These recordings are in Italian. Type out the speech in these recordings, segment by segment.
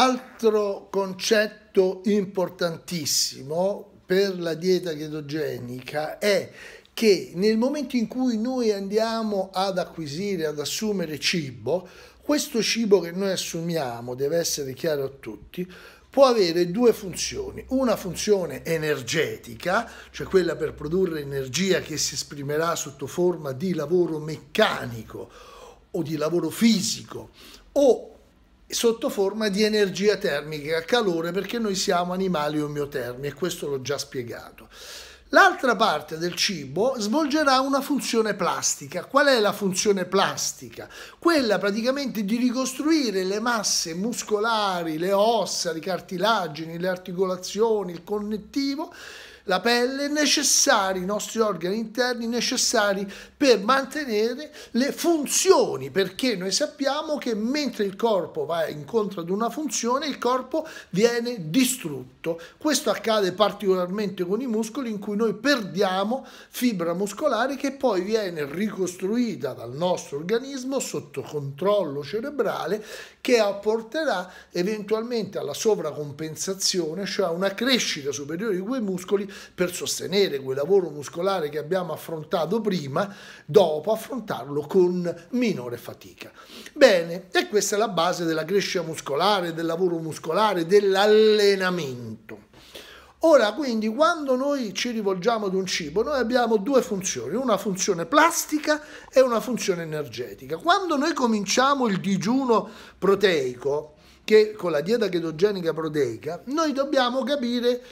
Altro concetto importantissimo per la dieta chetogenica è che nel momento in cui noi andiamo ad acquisire, ad assumere cibo, questo cibo che noi assumiamo, deve essere chiaro a tutti, può avere due funzioni, una funzione energetica, cioè quella per produrre energia che si esprimerà sotto forma di lavoro meccanico o di lavoro fisico o sotto forma di energia termica, calore, perché noi siamo animali omiotermi e questo l'ho già spiegato. L'altra parte del cibo svolgerà una funzione plastica. Qual è la funzione plastica? Quella praticamente di ricostruire le masse muscolari, le ossa, le cartilagini, le articolazioni, il connettivo la pelle necessari, i nostri organi interni necessari per mantenere le funzioni, perché noi sappiamo che mentre il corpo va incontro ad una funzione, il corpo viene distrutto. Questo accade particolarmente con i muscoli in cui noi perdiamo fibra muscolare che poi viene ricostruita dal nostro organismo sotto controllo cerebrale che apporterà eventualmente alla sovracompensazione, cioè a una crescita superiore di quei muscoli per sostenere quel lavoro muscolare che abbiamo affrontato prima, dopo affrontarlo con minore fatica. Bene, e questa è la base della crescita muscolare, del lavoro muscolare, dell'allenamento. Ora, quindi, quando noi ci rivolgiamo ad un cibo, noi abbiamo due funzioni, una funzione plastica e una funzione energetica. Quando noi cominciamo il digiuno proteico, che con la dieta chetogenica proteica, noi dobbiamo capire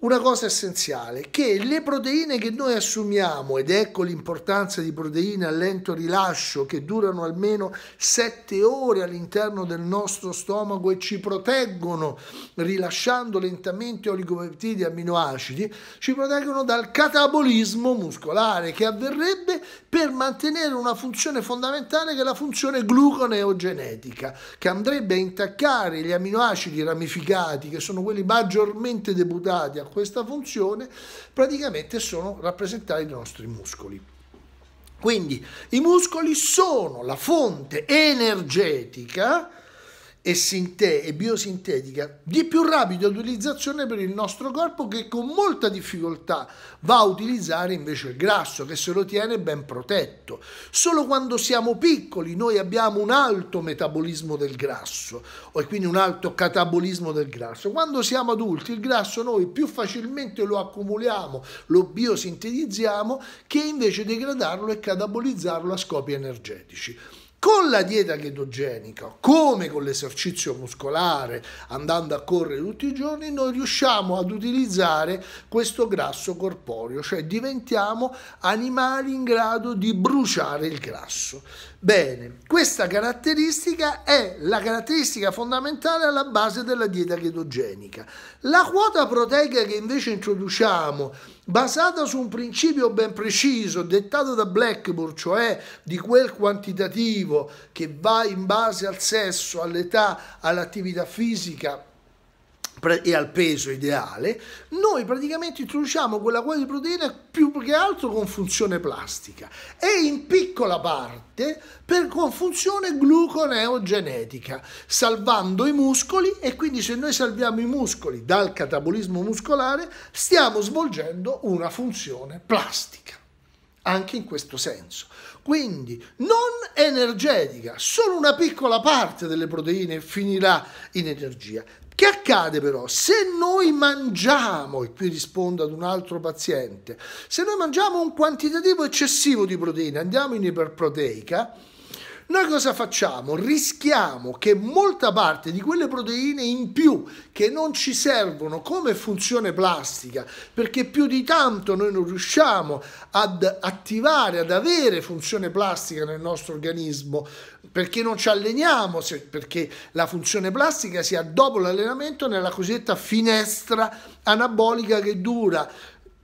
una cosa essenziale, che le proteine che noi assumiamo, ed ecco l'importanza di proteine a lento rilascio che durano almeno 7 ore all'interno del nostro stomaco e ci proteggono rilasciando lentamente oligopeptidi e amminoacidi, ci proteggono dal catabolismo muscolare che avverrebbe per mantenere una funzione fondamentale che è la funzione gluconeogenetica, che andrebbe a intaccare gli amminoacidi ramificati, che sono quelli maggiormente deputati a questa funzione praticamente sono rappresentare i nostri muscoli. Quindi i muscoli sono la fonte energetica e, sinte- e biosintetica di più rapida utilizzazione per il nostro corpo che con molta difficoltà va a utilizzare invece il grasso che se lo tiene ben protetto. Solo quando siamo piccoli noi abbiamo un alto metabolismo del grasso e quindi un alto catabolismo del grasso. Quando siamo adulti il grasso noi più facilmente lo accumuliamo, lo biosintetizziamo che invece degradarlo e catabolizzarlo a scopi energetici. Con la dieta chetogenica, come con l'esercizio muscolare, andando a correre tutti i giorni, noi riusciamo ad utilizzare questo grasso corporeo, cioè diventiamo animali in grado di bruciare il grasso. Bene, questa caratteristica è la caratteristica fondamentale alla base della dieta chetogenica. La quota proteica che invece introduciamo basata su un principio ben preciso dettato da Blackboard, cioè di quel quantitativo che va in base al sesso, all'età, all'attività fisica e al peso ideale, noi praticamente introduciamo quella quota proteina più che altro con funzione plastica e in piccola parte per, con funzione gluconeogenetica, salvando i muscoli e quindi se noi salviamo i muscoli dal catabolismo muscolare stiamo svolgendo una funzione plastica anche in questo senso. Quindi non energetica, solo una piccola parte delle proteine finirà in energia. Che accade però? Se noi mangiamo, e qui rispondo ad un altro paziente, se noi mangiamo un quantitativo eccessivo di proteine, andiamo in iperproteica, noi cosa facciamo? Rischiamo che molta parte di quelle proteine in più che non ci servono come funzione plastica, perché più di tanto noi non riusciamo ad attivare, ad avere funzione plastica nel nostro organismo, perché non ci alleniamo, perché la funzione plastica si ha dopo l'allenamento nella cosiddetta finestra anabolica che dura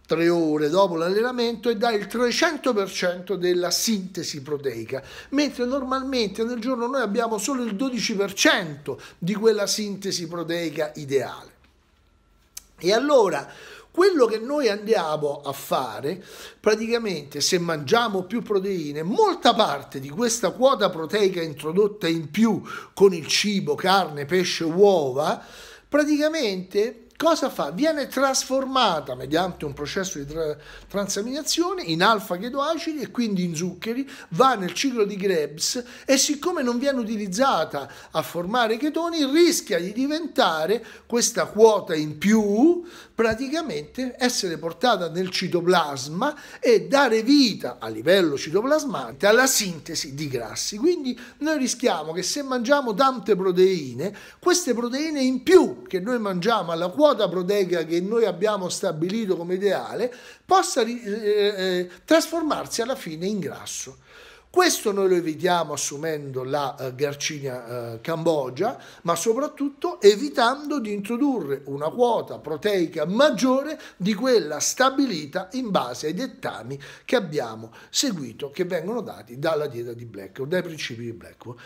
tre ore dopo l'allenamento e dà il 300% della sintesi proteica, mentre normalmente nel giorno noi abbiamo solo il 12% di quella sintesi proteica ideale. E allora quello che noi andiamo a fare, praticamente se mangiamo più proteine, molta parte di questa quota proteica introdotta in più con il cibo, carne, pesce, uova, praticamente cosa fa? Viene trasformata mediante un processo di tra transaminazione in alfa-chetoacidi e quindi in zuccheri, va nel ciclo di Krebs e siccome non viene utilizzata a formare chetoni rischia di diventare questa quota in più praticamente essere portata nel citoplasma e dare vita a livello citoplasmante alla sintesi di grassi. Quindi noi rischiamo che se mangiamo tante proteine, queste proteine in più che noi mangiamo alla quota quota proteica che noi abbiamo stabilito come ideale possa eh, eh, trasformarsi alla fine in grasso. Questo noi lo evitiamo assumendo la eh, Garcinia eh, Cambogia, ma soprattutto evitando di introdurre una quota proteica maggiore di quella stabilita in base ai dettami che abbiamo seguito, che vengono dati dalla dieta di Blackwood, dai principi di Blackwood.